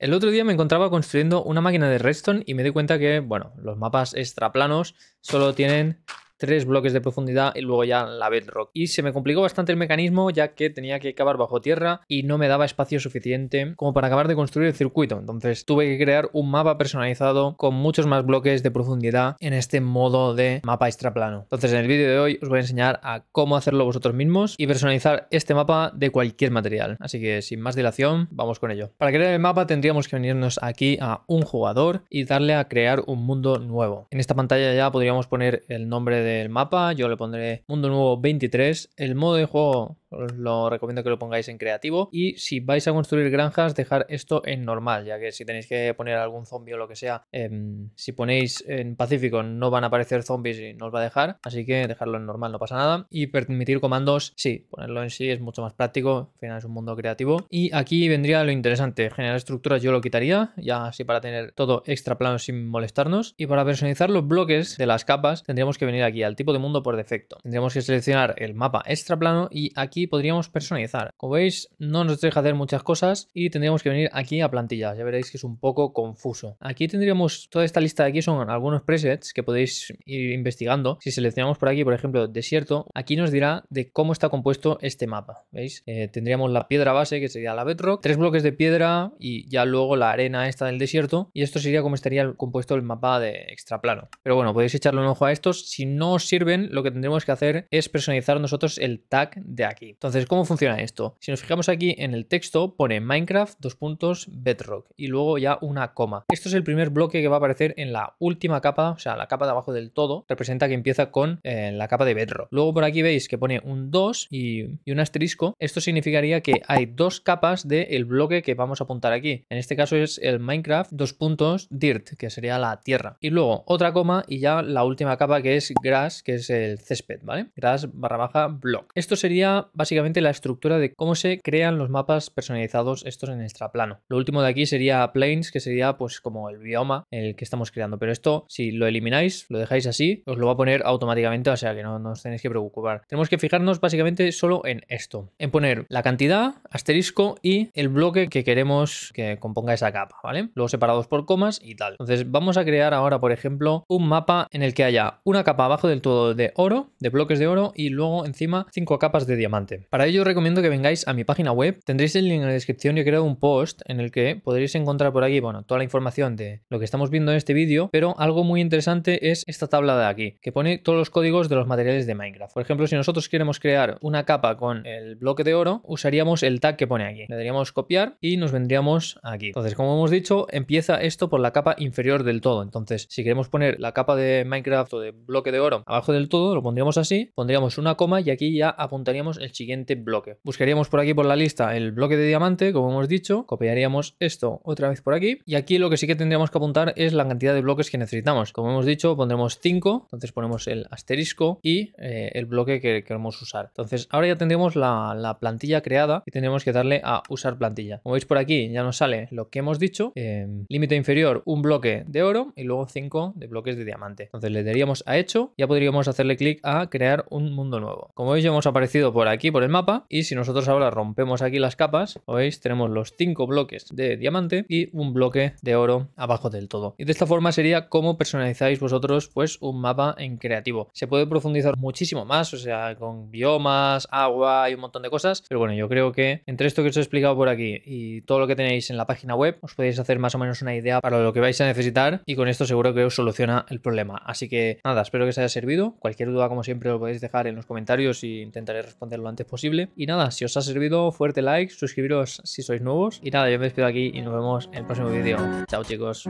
El otro día me encontraba construyendo una máquina de redstone y me di cuenta que, bueno, los mapas extraplanos solo tienen tres bloques de profundidad y luego ya la bedrock. Y se me complicó bastante el mecanismo ya que tenía que cavar bajo tierra y no me daba espacio suficiente como para acabar de construir el circuito. Entonces tuve que crear un mapa personalizado con muchos más bloques de profundidad en este modo de mapa extraplano. Entonces en el vídeo de hoy os voy a enseñar a cómo hacerlo vosotros mismos y personalizar este mapa de cualquier material. Así que sin más dilación, vamos con ello. Para crear el mapa tendríamos que venirnos aquí a un jugador y darle a crear un mundo nuevo. En esta pantalla ya podríamos poner el nombre de el mapa, yo le pondré Mundo Nuevo 23. El modo de juego os lo recomiendo que lo pongáis en creativo. Y si vais a construir granjas, dejar esto en normal, ya que si tenéis que poner algún zombie o lo que sea, em, si ponéis en pacífico no van a aparecer zombies y nos va a dejar. Así que dejarlo en normal, no pasa nada. Y permitir comandos, sí, ponerlo en sí es mucho más práctico. Al final es un mundo creativo. Y aquí vendría lo interesante. Generar estructuras yo lo quitaría, ya así para tener todo extra plano sin molestarnos. Y para personalizar los bloques de las capas, tendríamos que venir aquí al tipo de mundo por defecto. Tendríamos que seleccionar el mapa extra plano y aquí podríamos personalizar. Como veis, no nos deja hacer muchas cosas y tendríamos que venir aquí a plantillas. Ya veréis que es un poco confuso. Aquí tendríamos toda esta lista de aquí son algunos presets que podéis ir investigando. Si seleccionamos por aquí, por ejemplo, desierto, aquí nos dirá de cómo está compuesto este mapa. ¿Veis? Eh, tendríamos la piedra base, que sería la bedrock, tres bloques de piedra y ya luego la arena esta del desierto. Y esto sería como estaría compuesto el mapa de extraplano. Pero bueno, podéis echarle un ojo a estos. Si no os sirven, lo que tendremos que hacer es personalizar nosotros el tag de aquí. Entonces, ¿cómo funciona esto? Si nos fijamos aquí en el texto, pone Minecraft, dos puntos, Bedrock y luego ya una coma. Esto es el primer bloque que va a aparecer en la última capa, o sea, la capa de abajo del todo, representa que empieza con eh, la capa de Bedrock. Luego por aquí veis que pone un 2 y, un asterisco. Esto significaría que hay dos capas del bloque que vamos a apuntar aquí. En este caso es el Minecraft, dos puntos, Dirt, que sería la tierra. Y luego otra coma y ya la última capa que es Grass, que es el césped, ¿vale? Grass barra baja block. Esto sería básicamente la estructura de cómo se crean los mapas personalizados estos en plano. Lo último de aquí sería planes, que sería pues como el bioma el que estamos creando, pero esto si lo elimináis, lo dejáis así, os lo va a poner automáticamente, o sea que no, no os tenéis que preocupar. Tenemos que fijarnos básicamente solo en esto, en poner la cantidad, asterisco y el bloque que queremos que componga esa capa, ¿vale? Luego separados por comas y tal. Entonces vamos a crear ahora, por ejemplo, un mapa en el que haya una capa abajo del todo de oro, de bloques de oro y luego encima cinco capas de diamante. Para ello os recomiendo que vengáis a mi página web. Tendréis el link en la descripción. y he creado un post en el que podréis encontrar por aquí, bueno, toda la información de lo que estamos viendo en este vídeo, pero algo muy interesante es esta tabla de aquí, que pone todos los códigos de los materiales de Minecraft. Por ejemplo, si nosotros queremos crear una capa con el bloque de oro, usaríamos el tag que pone aquí. Le daríamos copiar y nos vendríamos aquí. Entonces, como hemos dicho, empieza esto por la capa inferior del todo. Entonces, si queremos poner la capa de Minecraft o de bloque de oro abajo del todo, lo pondríamos así, pondríamos una coma y aquí ya apuntaríamos el siguiente bloque. Buscaríamos por aquí por la lista el bloque de diamante, como hemos dicho, copiaríamos esto otra vez por aquí y aquí lo que sí que tendríamos que apuntar es la cantidad de bloques que necesitamos. Como hemos dicho, pondremos 5, entonces ponemos el asterisco y eh, el bloque que queremos usar. Entonces ahora ya tendremos la, plantilla creada y tenemos que darle a usar plantilla. Como veis por aquí ya nos sale lo que hemos dicho, em, límite inferior un bloque de oro y luego 5 de bloques de diamante. Entonces le daríamos a hecho, ya podríamos hacerle clic a crear un mundo nuevo. Como veis ya hemos aparecido por aquí por el mapa y si nosotros ahora rompemos aquí las capas, veis? Tenemos los cinco bloques de diamante y un bloque de oro abajo del todo. Y de esta forma sería como personalizáis vosotros pues un mapa en creativo. Se puede profundizar muchísimo más, o sea, con biomas, agua y un montón de cosas, pero bueno, yo creo que entre esto que os he explicado por aquí y todo lo que tenéis en la página web, os podéis hacer más o menos una idea para lo que vais a necesitar y con esto seguro que os soluciona el problema. Así que nada, espero que os haya servido. Cualquier duda, como siempre, lo podéis dejar en los comentarios y intentaré responderlo antes posible. Y nada, si os ha servido, fuerte like, suscribiros si sois nuevos. Y nada, yo me despido aquí y nos vemos en el próximo vídeo. Chao chicos.